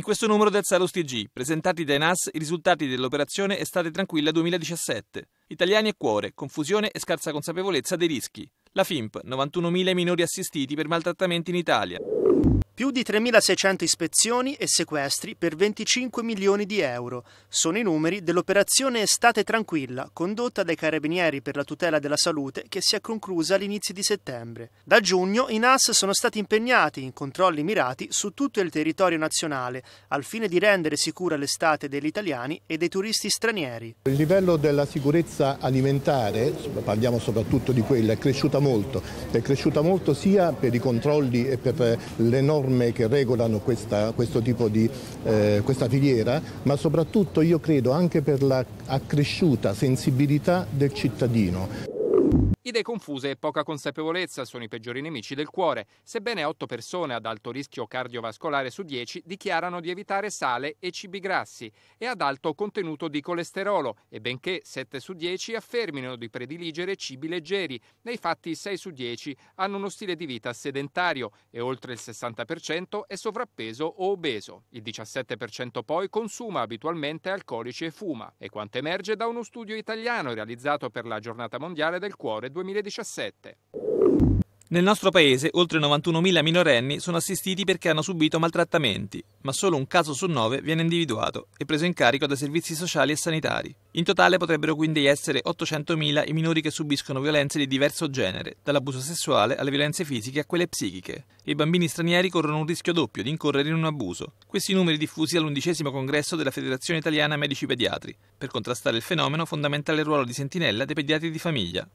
In questo numero del Salos TG, presentati dai NAS i risultati dell'operazione Estate Tranquilla 2017. Italiani e cuore, confusione e scarsa consapevolezza dei rischi. La FIMP, 91.000 minori assistiti per maltrattamenti in Italia. Più di 3.600 ispezioni e sequestri per 25 milioni di euro sono i numeri dell'operazione Estate Tranquilla, condotta dai carabinieri per la tutela della salute, che si è conclusa all'inizio di settembre. Da giugno i NAS sono stati impegnati in controlli mirati su tutto il territorio nazionale, al fine di rendere sicura l'estate degli italiani e dei turisti stranieri. Il livello della sicurezza alimentare, parliamo soprattutto di quella, è cresciuta molto. È cresciuta molto sia per i controlli e per le norme norme che regolano questa, questo tipo di eh, questa filiera, ma soprattutto io credo anche per la sensibilità del cittadino. Idee confuse e poca consapevolezza sono i peggiori nemici del cuore, sebbene 8 persone ad alto rischio cardiovascolare su 10 dichiarano di evitare sale e cibi grassi e ad alto contenuto di colesterolo, e benché 7 su 10 affermino di prediligere cibi leggeri, nei fatti 6 su 10 hanno uno stile di vita sedentario e oltre il 60% è sovrappeso o obeso. Il 17% poi consuma abitualmente alcolici e fuma, e quanto emerge da uno studio italiano realizzato per la giornata mondiale del cuore 2017. Nel nostro paese oltre 91.000 minorenni sono assistiti perché hanno subito maltrattamenti, ma solo un caso su nove viene individuato e preso in carico da servizi sociali e sanitari. In totale potrebbero quindi essere 800.000 i minori che subiscono violenze di diverso genere, dall'abuso sessuale alle violenze fisiche a quelle psichiche. E i bambini stranieri corrono un rischio doppio di incorrere in un abuso. Questi numeri diffusi all'undicesimo congresso della Federazione Italiana Medici Pediatri. Per contrastare il fenomeno fondamentale il ruolo di sentinella dei pediatri di famiglia.